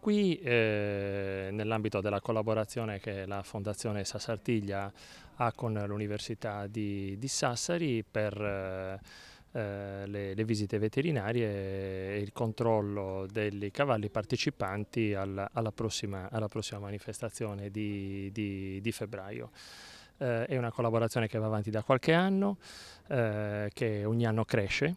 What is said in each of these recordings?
qui eh, nell'ambito della collaborazione che la Fondazione Sassartiglia ha con l'Università di, di, Sassari per eh, eh le, le, visite veterinarie e il controllo dei cavalli partecipanti al, alla, prossima, alla, prossima, manifestazione di, di, di febbraio. Eh, è una collaborazione che va avanti da qualche anno, eh, che ogni anno cresce.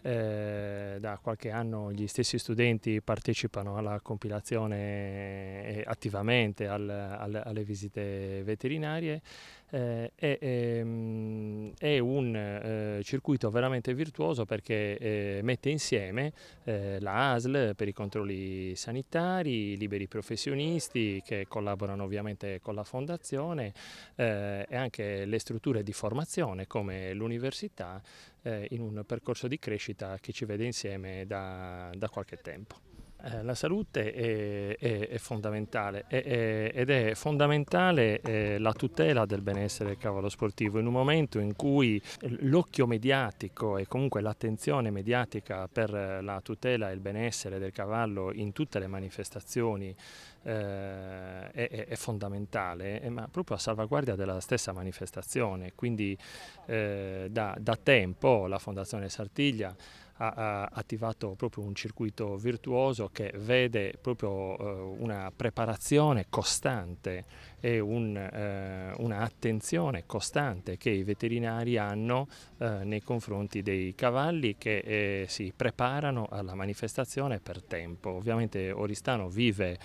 Eh, da qualche anno gli stessi studenti partecipano alla compilazione eh, attivamente al, al, alle visite veterinarie. Eh, ehm, è un eh, circuito veramente virtuoso perché eh, mette insieme la ASL per i controlli sanitari, i liberi professionisti che collaborano ovviamente con la fondazione e anche le strutture di formazione come l'università in un percorso di crescita attività che ci vede insieme da, da qualche tempo. Eh, la salute è, è, è fondamentale è, ed è fondamentale eh, la tutela del benessere del cavallo sportivo in un momento in cui l'occhio mediatico e comunque l'attenzione mediatica per la tutela e il benessere del cavallo in tutte le manifestazioni eh, è, fondamentale, eh, ma proprio a salvaguardia della stessa manifestazione. Quindi eh, da, da tempo la Fondazione Sartiglia ha attivato proprio un circuito virtuoso che vede proprio eh, una preparazione costante è un'attenzione eh, una costante che i veterinari hanno eh, nei confronti dei cavalli che eh, si preparano alla manifestazione per tempo. Ovviamente Oristano vive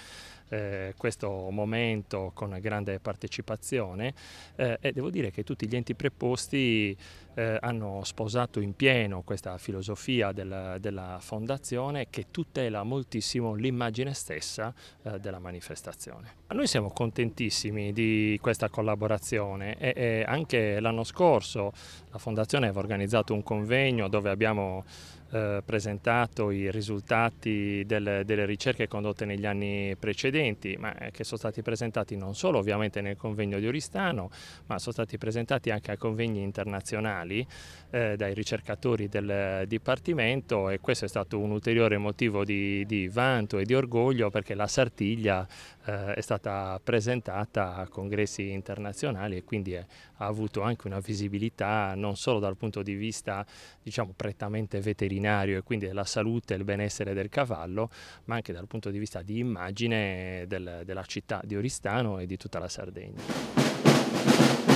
eh, questo momento con grande partecipazione eh, e devo dire che tutti gli enti preposti eh, hanno sposato in pieno questa filosofia della, della fondazione che tutela moltissimo l'immagine stessa eh, della manifestazione. Noi siamo contentissimi felicissimi di questa collaborazione e, e anche l'anno scorso la Fondazione aveva organizzato un convegno dove abbiamo eh, presentato i risultati del, delle ricerche condotte negli anni precedenti, ma che sono stati presentati non solo ovviamente nel convegno di Oristano, ma sono stati presentati anche a convegni internazionali eh, dai ricercatori del Dipartimento e questo è stato un ulteriore motivo di, di vanto e di orgoglio perché la Sartiglia eh, è stata presentata a congressi internazionali e quindi è, ha avuto anche una visibilità non solo dal punto di vista diciamo prettamente veterinario, veterinario e quindi della salute e il benessere del cavallo, ma anche dal punto di vista di immagine del, della città di Oristano e di tutta la Sardegna.